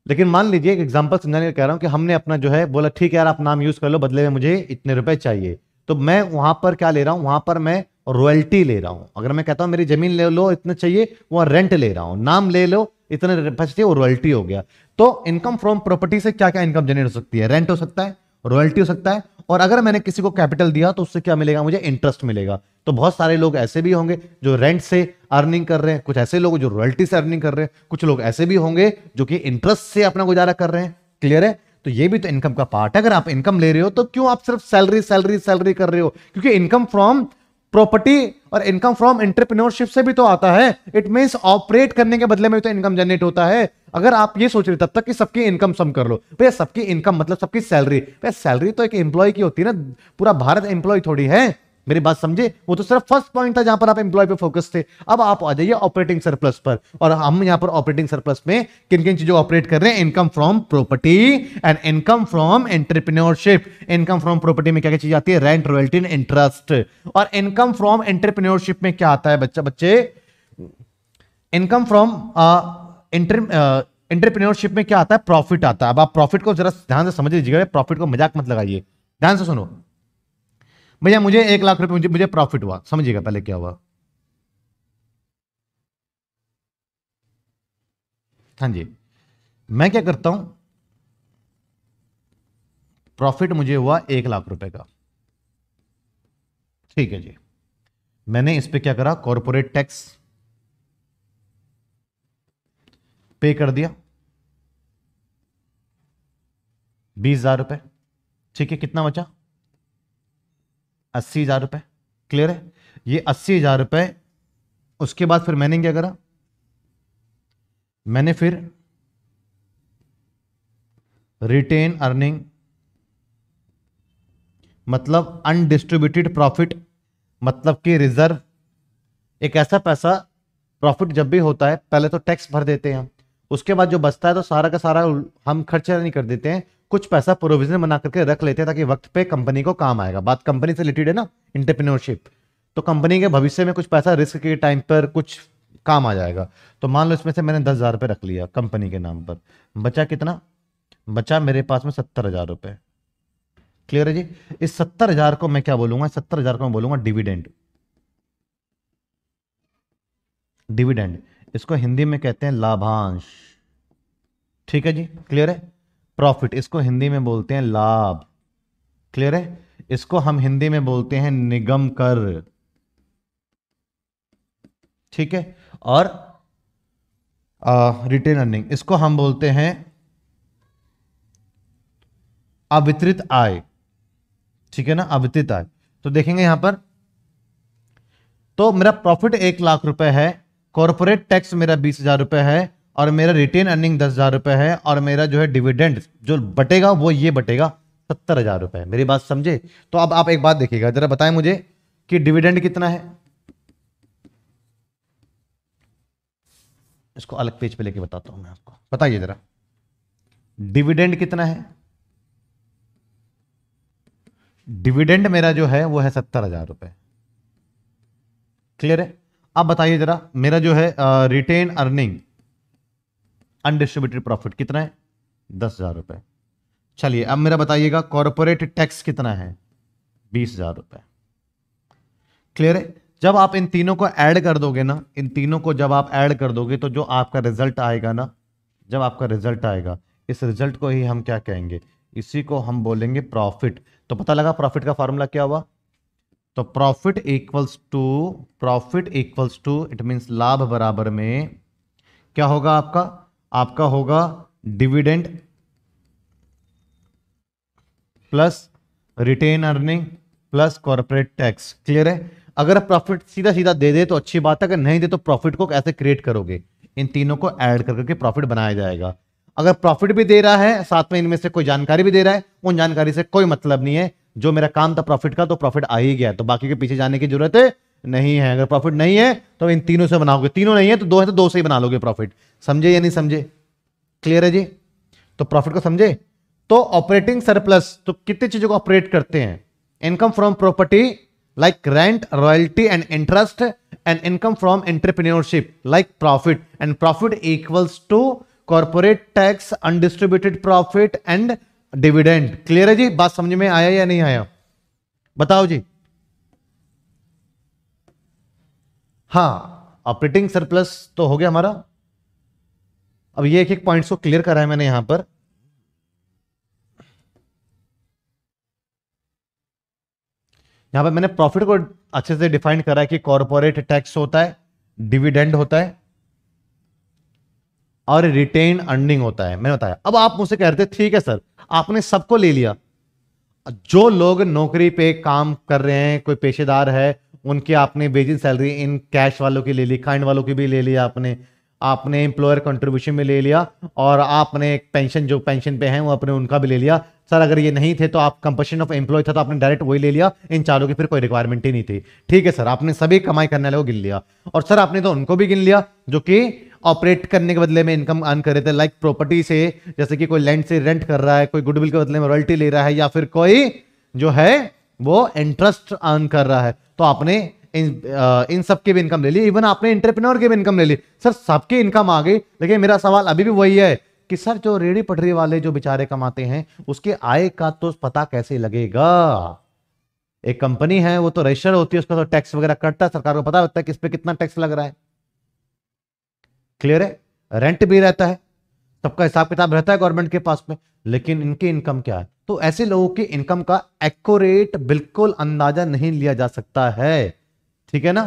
लेकिन मान लीजिए एक एग्जाम्पल समझाने कह रहा हूँ कि हमने अपना जो है बोला ठीक है यार आप नाम यूज कर लो बदले में मुझे इतने रुपए चाहिए तो मैं वहां पर क्या ले रहा हूँ वहां पर मैं रॉयल्टी ले रहा हूँ अगर मैं कहता हूँ मेरी जमीन ले लो इतना चाहिए वहाँ रेंट ले रहा हूँ नाम ले लो इतने रुपए चाहिए वो रॉयल्टी हो गया तो इनकम फ्रॉम प्रॉपर्टी से क्या क्या इनकम जनरेट हो सकती है रेंट हो सकता है रॉयल्टी हो सकता है और अगर मैंने किसी को कैपिटल दिया तो उससे क्या मिलेगा मुझे इंटरेस्ट मिलेगा तो बहुत सारे लोग ऐसे भी होंगे जो रेंट से अर्निंग कर रहे हैं कुछ ऐसे लोग जो रॉयल्टी से अर्निंग कर रहे हैं कुछ लोग ऐसे भी होंगे जो कि इंटरेस्ट से अपना गुजारा कर रहे हैं क्लियर है तो ये भी तो इनकम का पार्ट है अगर आप इनकम ले रहे हो तो क्यों आप सिर्फ सैलरी सैलरी सैलरी कर रहे हो क्योंकि इनकम फ्रॉम प्रॉपर्टी और इनकम फ्रॉम एंटरप्रेन्योरशिप से भी तो आता है इट मीन ऑपरेट करने के बदले में तो इनकम जनरेट होता है अगर आप ये सोच रहे तब तक कि सबकी इनकम सम कर लो भैया सबकी इनकम मतलब सबकी सैलरी भैया सैलरी तो एक एम्प्लॉय की होती है ना पूरा भारत एम्प्लॉय थोड़ी है मेरी बात समझे वो तो सिर्फ फर्स्ट पॉइंट था जहां पर आप एम्प्लॉय पे फोकस थे अब आप आ जाइए ऑपरेटिंग सरप्लस पर और हम यहां पर ऑपरेटिंग सरप्लस में किन किन चीजों ऑपरेट कर रहे हैं income from property and income from entrepreneurship income from property में क्या क्या चीज आती है रेंट रॉयल्टी एंड इंटरेस्ट और इनकम फ्रॉम एंटरप्रेन्योरशिप में क्या आता है बच्चा बच्चे इनकम फ्रॉम एंटरप्रेन्योरशिप में क्या आता है प्रॉफिट आता है अब आप प्रॉफिट को जरा ध्यान से समझ लीजिएगा प्रॉफिट को मजाक मत लगाइए ध्यान से सुनो भैया मुझे एक लाख रुपए मुझे मुझे प्रॉफिट हुआ समझिएगा पहले क्या हुआ हाँ जी मैं क्या करता हूं प्रॉफिट मुझे हुआ एक लाख रुपए का ठीक है जी मैंने इस पे क्या करा कॉरपोरेट टैक्स पे कर दिया बीस हजार रुपए ठीक है कितना बचा अस्सी हज़ार रुपये क्लियर है ये अस्सी हज़ार रुपये उसके बाद फिर मैंने क्या करा मैंने फिर रिटेन अर्निंग मतलब अनडिस्ट्रीब्यूटेड प्रॉफिट मतलब कि रिजर्व एक ऐसा पैसा प्रॉफिट जब भी होता है पहले तो टैक्स भर देते हैं उसके बाद जो बचता है तो सारा का सारा हम खर्चा नहीं कर देते हैं कुछ पैसा प्रोविजन बना करके रख लेते हैं ताकि वक्त पे कंपनी को काम आएगा बात कंपनी से रिलेटेड है ना इंटरप्रीनोरशिप तो कंपनी के भविष्य में कुछ पैसा रिस्क के टाइम पर कुछ काम आ जाएगा तो मान लो इसमें से मैंने दस हज़ार रुपये रख लिया कंपनी के नाम पर बचा कितना बचा मेरे पास में सत्तर हज़ार रुपये क्लियर है जी इस सत्तर हज़ार को मैं क्या बोलूंगा सत्तर हज़ार को मैं बोलूंगा डिविडेंड डिविडेंड इसको हिंदी में कहते हैं लाभांश ठीक है जी क्लियर है प्रॉफिट इसको हिंदी में बोलते हैं लाभ क्लियर है इसको हम हिंदी में बोलते हैं निगम कर ठीक है और रिटेन अर्निंग इसको हम बोलते हैं अवितरित आय ठीक है ना अवितरित आय तो देखेंगे यहां पर तो मेरा प्रॉफिट एक लाख रुपए है कॉरपोरेट टैक्स मेरा बीस हजार रुपए है और मेरा रिटेन अर्निंग दस हज़ार रुपये है और मेरा जो है डिविडेंड जो बटेगा वो ये बटेगा सत्तर हज़ार रुपये मेरी बात समझे तो अब आप एक बात देखिएगा ज़रा बताएं मुझे कि डिविडेंड कितना है इसको अलग पेज पे लेके बताता हूँ मैं आपको बताइए ज़रा डिविडेंड कितना है डिविडेंड मेरा जो है वो है सत्तर हज़ार रुपये क्लियर है अब बताइए ज़रा मेरा जो है रिटेन अर्निंग अनडिस्ट्रीब्यूटेड प्रॉफिट कितना है दस हजार रुपए चलिए अब मेरा बताइएगा कॉरपोरेट टैक्स कितना है बीस हजार रुपए क्लियर है जब आप इन तीनों को ऐड कर दोगे ना इन तीनों को जब आप ऐड कर दोगे तो जो आपका रिजल्ट आएगा ना जब आपका रिजल्ट आएगा इस रिजल्ट को ही हम क्या कहेंगे इसी को हम बोलेंगे प्रॉफिट तो पता लगा प्रॉफिट का फॉर्मूला क्या हुआ तो profit equals to profit equals to it means लाभ बराबर में क्या होगा आपका आपका होगा dividend plus retained earning plus corporate tax clear है अगर प्रॉफिट सीधा सीधा दे दे तो अच्छी बात है अगर नहीं दे तो प्रॉफिट को कैसे क्रिएट करोगे इन तीनों को ऐड कर करके प्रॉफिट बनाया जाएगा अगर प्रॉफिट भी दे रहा है साथ में इनमें से कोई जानकारी भी दे रहा है उन जानकारी से कोई मतलब नहीं है जो मेरा काम था प्रॉफिट का तो प्रॉफिट आ ही गया तो बाकी के पीछे जाने की जरूरत है नहीं है अगर प्रॉफिट नहीं है तो इन तीनों से बनाओगे तीनों नहीं है तो दो है तो दो से ही बना लोगे प्रॉफिट समझे या नहीं समझे क्लियर है जी तो प्रॉफिट को समझे तो ऑपरेटिंग सरप्लस तो कितनी चीजों को ऑपरेट करते हैं income from property like rent royalty and interest and income from entrepreneurship like profit and profit equals to corporate tax undistributed profit and dividend clear है जी बात समझ में आया या नहीं आया बताओ जी हाँ ऑपरेटिंग सरप्लस तो हो गया हमारा अब ये एक एक पॉइंट्स को क्लियर करा है मैंने यहां पर यहां पर मैंने प्रॉफिट को अच्छे से डिफाइन करा है कि कॉरपोरेट टैक्स होता है डिविडेंड होता है और रिटेन अर्निंग होता है मैंने बताया अब आप मुझसे कह रहे थे ठीक है सर आपने सबको ले लिया जो लोग नौकरी पे काम कर रहे हैं कोई पेशेदार है उनके आपने बेजिंग सैलरी इन कैश वालों की ले ली खाइंड वालों की भी ले लिया आपने आपने एम्प्लॉयर कंट्रीब्यूशन में ले लिया और आपने एक पेंशन जो पेंशन पे हैं वो अपने उनका भी ले लिया सर अगर ये नहीं थे तो आप कंपोशन ऑफ एम्प्लॉय था तो आपने डायरेक्ट वही ले लिया इन चारों की फिर कोई रिक्वायरमेंट ही नहीं थी ठीक है सर आपने सभी कमाई करने वाले को गिन लिया और सर आपने तो उनको भी गिन लिया जो कि ऑपरेट करने के बदले में इनकम अर्न कर रहे थे लाइक प्रॉपर्टी से जैसे कि कोई लैंड से रेंट कर रहा है कोई गुडविल के बदले में रॉयल्टी ले रहा है या फिर कोई जो है वो इंटरेस्ट अर्न कर रहा है तो आपने इन इन सब भी इनकम ले ली इवन आपने इंटरप्रनोर के भी इनकम ले ली सर सबके इनकम आ गई लेकिन मेरा सवाल अभी भी वही है कि सर जो रेड़ी पटरी वाले जो बेचारे कमाते हैं उसके आय का तो पता कैसे लगेगा एक कंपनी है वो तो रजिस्टर होती है उसका तो टैक्स वगैरह कटता है सरकार को पता होता है कि इस पर कितना टैक्स लग रहा है क्लियर है रेंट भी रहता है सबका हिसाब किताब रहता है गवर्नमेंट के पास में लेकिन इनकी इनकम क्या है तो ऐसे लोगों की इनकम का एक्यूरेट बिल्कुल अंदाजा नहीं लिया जा सकता है ठीक है ना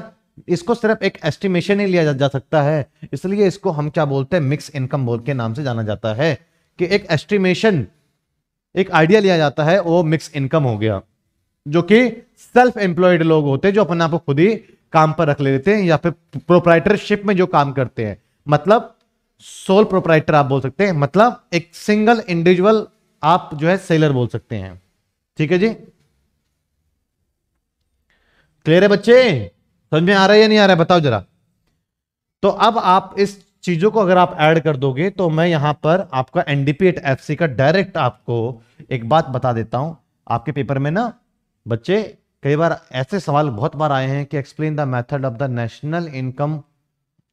इसको सिर्फ एक एस्टिमेशन ही लिया जा, जा सकता है इसलिए इसको हम क्या बोलते हैं मिक्स इनकम बोल के नाम से जाना जाता है कि एक एस्टिमेशन एक आइडिया लिया जाता है वो मिक्स इनकम हो गया जो कि सेल्फ एम्प्लॉयड लोग होते हैं जो अपने आप को खुद ही काम पर रख लेते हैं या फिर प्रोप्राइटरशिप में जो काम करते हैं मतलब सोल प्रोपराइटर आप बोल सकते हैं मतलब एक सिंगल इंडिविजुअल आप जो है सेलर बोल सकते हैं ठीक है जी क्लियर है बच्चे समझ में आ रहा है या नहीं आ रहा है बताओ जरा तो अब आप इस चीजों को अगर आप ऐड कर दोगे तो मैं यहां पर आपका एनडीपी एट एफ का डायरेक्ट आपको एक बात बता देता हूं आपके पेपर में ना बच्चे कई बार ऐसे सवाल बहुत बार आए हैं कि explain the method of the national income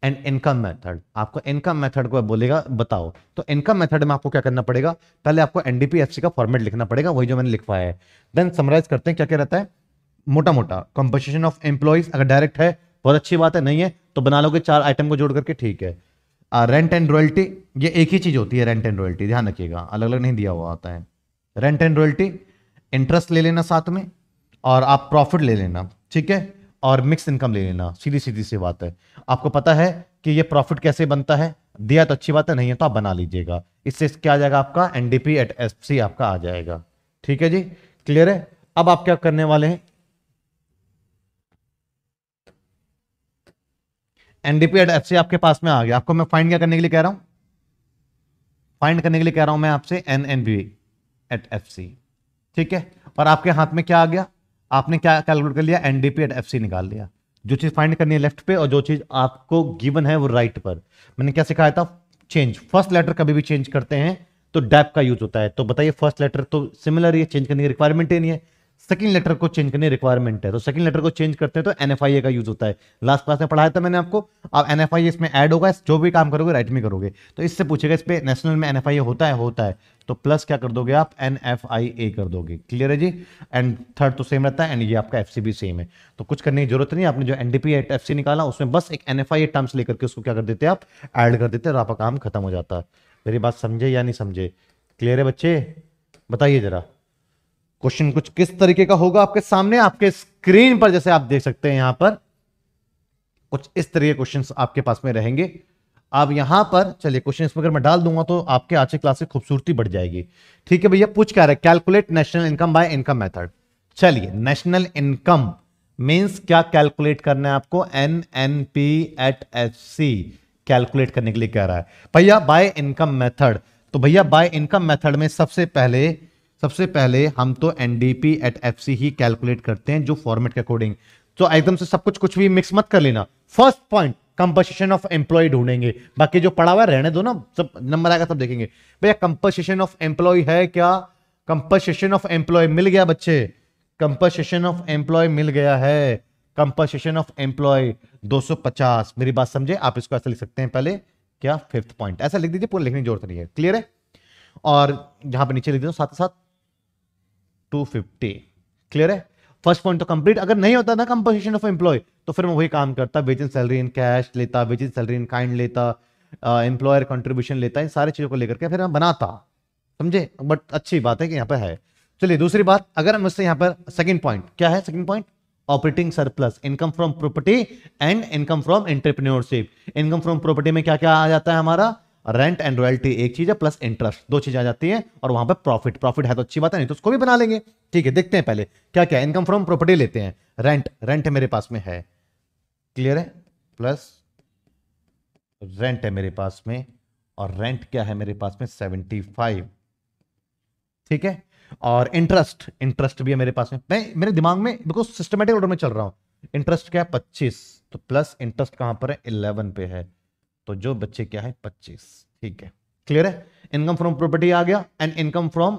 and income method आपको इनकम मेथड को बोलेगा बताओ तो इनकम मेथड में आपको क्या करना पड़ेगा पहले आपको एनडीपीएफसी का फॉर्मेट लिखना पड़ेगा वही जो मैंने लिखवाया है देन समराइज करते हैं क्या क्या रहता है मोटा मोटा कंपोजिशन ऑफ एम्प्लॉइज अगर डायरेक्ट है बहुत अच्छी बात है नहीं है तो बना लोगे चार आइटम को जोड़ करके ठीक है रेंट एंड रॉयल्टी ये एक ही चीज होती है रेंट एंड रॉयल्टी ध्यान रखिएगा अलग अलग नहीं दिया हुआ आता है रेंट एंड रॉयल्टी इंटरेस्ट ले लेना साथ में और आप प्रॉफिट ले लेना ठीक है और मिक्स इनकम ले लेना सीधी सीधी सी बात है आपको पता है कि ये प्रॉफिट कैसे बनता है दिया तो अच्छी बात है नहीं है तो आप बना लीजिएगा इससे क्या आ जाएगा आपका एनडीपी एट एस आपका आ जाएगा ठीक है जी क्लियर है अब आप क्या करने वाले हैं एनडीपी एट एफ आपके पास में आ गया आपको मैं फाइंड क्या करने के लिए कह रहा हूं फाइंड करने के लिए कह रहा हूं मैं आपसे एन एनबी एट एफ ठीक है और आपके हाथ में क्या आ गया आपने क्या कैलकुलेट कर लिया एनडीपी एट एफ निकाल लिया जो चीज़ फाइंड करनी है लेफ्ट पे और जो चीज़ आपको गिवन है वो राइट पर मैंने क्या सिखाया था चेंज फर्स्ट लेटर कभी भी चेंज करते हैं तो डैप का यूज होता है तो बताइए फर्स्ट लेटर तो सिमिलर ही है चेंज करने की रिक्वायरमेंट ही नहीं है सेकंड लेटर को चेंज करने रिक्वायरमेंट है तो सेकंड लेटर को चेंज करते हैं तो एन का यूज होता है लास्ट क्लास में पढ़ाया था मैंने आपको अब एन इसमें ऐड होगा जो भी काम करोगे राइट में करोगे तो इससे पूछेगा इस पर नेशनल में एन होता है होता है तो प्लस क्या कर दोगे आप एन कर दोगे क्लियर है जी एंड थर्ड तो सेम रहता है एंड ये आपका एफ भी सेम है तो कुछ करने की जरूरत नहीं आपने जो एन डी एफ निकाला उसमें बस एक एन टर्म्स लेकर के उसको क्या कर देते आप ऐड कर देते और आपका काम खत्म हो जाता है मेरी बात समझे या नहीं समझे क्लियर है बच्चे बताइए जरा क्वेश्चन कुछ किस तरीके का होगा आपके सामने आपके स्क्रीन पर जैसे आप देख सकते हैं यहां पर कुछ इस तरह के क्वेश्चन आपके पास में रहेंगे आप यहां पर चलिए क्वेश्चन इसमें अगर मैं डाल दूंगा तो आपके आज के क्लास की खूबसूरती बढ़ जाएगी ठीक है भैया पूछ क्या रहा है calculate national income by income method चलिए नेशनल इनकम मींस क्या कैलकुलेट करना है आपको N N P at H C calculate करने के लिए कह रहा है भैया बाय इनकम मेथड तो भैया बाय इनकम मेथड में सबसे पहले सबसे पहले हम तो एनडीपी एट एफ ही कैलकुलेट करते हैं जो फॉर्मेट के अकॉर्डिंग तो एकदम से सब कुछ कुछ भी मिक्स मत कर लेना first point composition of employee ढूंढेंगे बाकी जो पड़ा हुआ रहने दो ना सब नंबर आएगा सब देखेंगे भैया कंपोजिशन ऑफ एम्प्लॉय है क्या कंपोजिशन ऑफ एम्प्लॉय मिल गया बच्चे कंपोजिशन ऑफ एम्प्लॉय मिल गया है कंपोजिशन ऑफ एम्प्लॉय 250 मेरी बात समझे आप इसको ऐसा लिख सकते हैं पहले क्या फिफ्थ पॉइंट ऐसा लिख दीजिए पूरा लिखने की जरूरत नहीं है क्लियर है और यहां पर नीचे लिख दो साथ साथ 250 क्लियर है फर्स्ट पॉइंट तो कंप्लीट अगर नहीं होता ना कंपोजिशन ऑफ एम्प्लॉय तो फिर मैं वही काम करता wage in salary in cash लेता wage in salary in kind लेता एम्प्लॉयर कंट्रीब्यूशन लेता इन सारी चीज़ों को लेकर के फिर मैं बनाता समझे बट अच्छी बात है कि यहाँ पर है चलिए दूसरी बात अगर मुझसे यहाँ पर सेकेंड पॉइंट क्या है second point operating surplus income from property and income from entrepreneurship income from property में क्या क्या आ जाता है हमारा रेंट एंड रॉयल्टी एक चीज है प्लस इंटरेस्ट दो चीजें आ जाती है और वहां पर प्रॉफिट प्रॉफिट है तो अच्छी बात है नहीं तो उसको भी बना लेंगे ठीक है देखते हैं पहले क्या क्या इनकम फ्रॉम प्रॉपर्टी लेते हैं रेंट रेंट मेरे पास में है क्लियर है प्लस रेंट है मेरे पास में और रेंट क्या है मेरे पास में सेवेंटी फाइव ठीक है और इंटरेस्ट इंटरेस्ट भी है मेरे पास में मैं मेरे दिमाग में बिकॉज सिस्टमेटिक ऑर्डर में चल रहा हूं इंटरेस्ट क्या है पच्चीस तो प्लस इंटरेस्ट कहां पर है इलेवन पे है तो जो बच्चे क्या है पच्चीस ठीक है क्लियर है इनकम फ्रॉम प्रॉपर्टी आ गया एंड इनकम फ्रॉम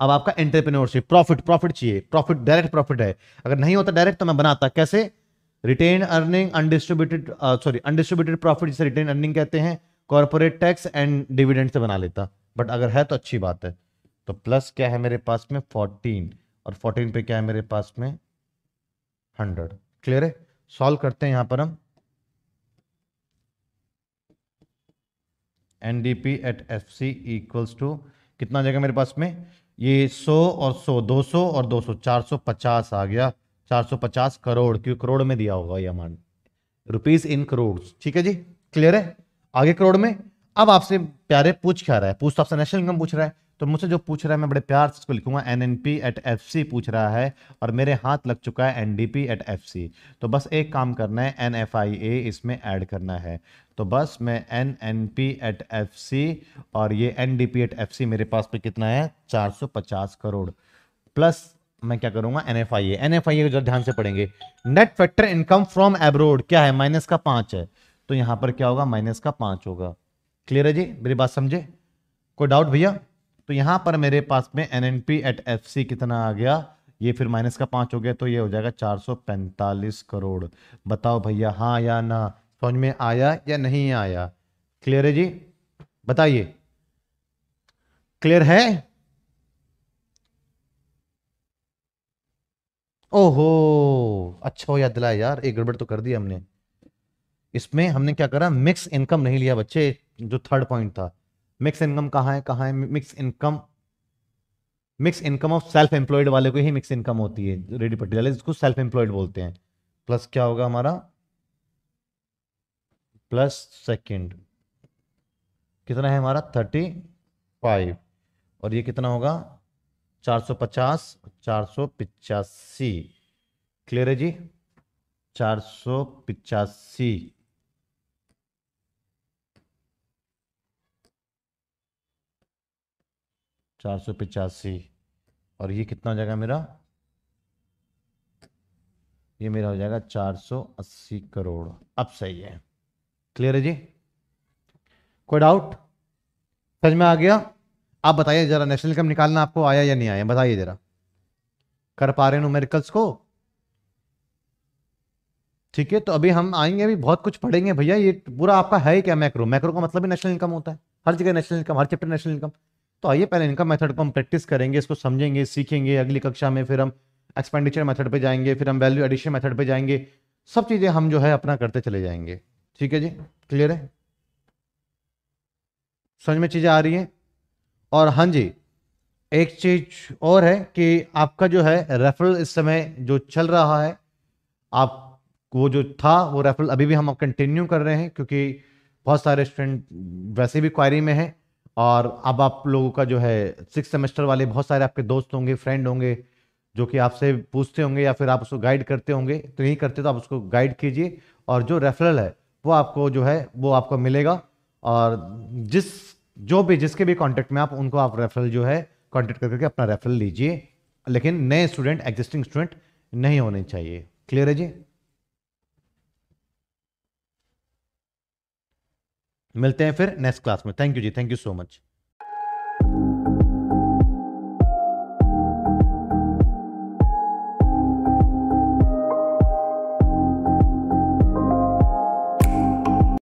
अब आपका एंटरप्रेन्योरशिप प्रॉफिट प्रॉफिट चाहिए प्रॉफिट डायरेक्ट प्रॉफिट है अगर नहीं होता डायरेक्ट तो मैं बनाता कैसे retained earning undistributed sorry undistributed profit जिसे रिटेन अर्निंग कहते हैं कॉर्पोरेट टैक्स एंड डिविडेंड से बना लेता बट अगर है तो अच्छी बात है तो प्लस क्या है मेरे पास में फोर्टीन और फोर्टीन पे क्या है मेरे पास में हंड्रेड क्लियर है सॉल्व करते हैं यहां पर हम N D P at F C equals to कितना जाएगा मेरे पास में ये 100 और 100 200 और 200 450 आ गया 450 करोड़ क्यों करोड़ में दिया होगा ये अमाउंट रुपीज इन करोड़ ठीक है जी क्लियर है आगे करोड़ में अब आपसे प्यारे पूछ क्या रहा है पूछ तो आपसे नेशनल इनकम पूछ रहा है तो मुझसे जो पूछ रहा है मैं बड़े प्यार से उसको लिखूंगा N N P at F C पूछ रहा है और मेरे हाथ लग चुका है N D P at F C तो बस एक काम करना है एन एफ आई ए इसमें ऐड करना है तो बस मैं N N P at F C और ये N D P at F C मेरे पास पे कितना है चार सौ पचास करोड़ प्लस मैं क्या करूंगा N F I A N F I A ध्यान से पढ़ेंगे net factor income from abroad क्या है माइनस का पांच है तो यहाँ पर क्या होगा माइनस का पांच होगा क्लियर है जी मेरी बात समझे कोई डाउट भैया तो यहाँ पर मेरे पास में N N P at F C कितना आ गया ये फिर माइनस का पाँच हो गया तो ये हो जाएगा चार सौ पैंतालीस करोड़ बताओ भैया हाँ या ना समझ में आया या नहीं आया क्लियर है जी बताइए क्लियर है ओहो अच्छा हो याद दिलाया यार एक गड़बड़ तो कर दी हमने इसमें हमने क्या करा मिक्स इनकम नहीं लिया बच्चे जो थर्ड पॉइंट था मिक्स इनकम कहाँ है कहाँ है mix income mix income of self employed वाले को ही मिक्स इनकम होती है रेडी वाले जिसको सेल्फ एम्प्लॉयड बोलते हैं प्लस क्या होगा हमारा प्लस सेकंड कितना है हमारा थर्टी फाइव और ये कितना होगा चार सौ पचास चार सौ पिचासी क्लियर है जी चार सौ पिचासी चार सौ पिचासी और ये कितना हो जाएगा मेरा ये मेरा हो जाएगा चार सौ अस्सी करोड़ अब सही है क्लियर है जी कोई डाउट समझ में आ गया आप बताइए जरा नेशनल इनकम निकालना आपको आया या नहीं आया बताइए जरा कर पा रहे नोमेरिकल्स को ठीक है तो अभी हम आएंगे अभी बहुत कुछ पढ़ेंगे भैया ये पूरा आपका है ही क्या मैक्रो मैक्रो का मतलब ही नेशनल इनकम होता है हर जगह नेशनल इनकम हर चैप्टर नेशनल इनकम तो आइए पहले इनका मेथड को हम प्रैक्टिस करेंगे इसको समझेंगे सीखेंगे अगली कक्षा में फिर हम एक्सपेंडिचर मेथड पे जाएंगे फिर हम वैल्यू एडिशन मेथड पे जाएंगे सब चीज़ें हम जो है अपना करते चले जाएंगे ठीक है जी क्लियर है समझ में चीज़ें आ रही हैं और हाँ जी एक चीज और है कि आपका जो है रेफरल इस समय जो चल रहा है आप वो जो था वो रेफरल अभी भी हम कंटिन्यू कर रहे हैं क्योंकि बहुत सारे स्टूडेंट वैसे भी क्वायरी में हैं और अब आप लोगों का जो है सिक्स सेमेस्टर वाले बहुत सारे आपके दोस्त होंगे फ्रेंड होंगे जो कि आपसे पूछते होंगे या फिर आप उसको गाइड करते होंगे तो नहीं करते तो आप उसको गाइड कीजिए और जो रेफरल है वो आपको जो है वो आपको मिलेगा और जिस जो भी जिसके भी कॉन्टेक्ट में आप उनको आप रेफरल जो है कॉन्टेक्ट करके अपना रेफरल लीजिए लेकिन नए स्टूडेंट एग्जिस्टिंग स्टूडेंट नहीं होने चाहिए क्लियर है जी मिलते हैं फिर नेक्स्ट क्लास में थैंक यू जी थैंक यू सो मच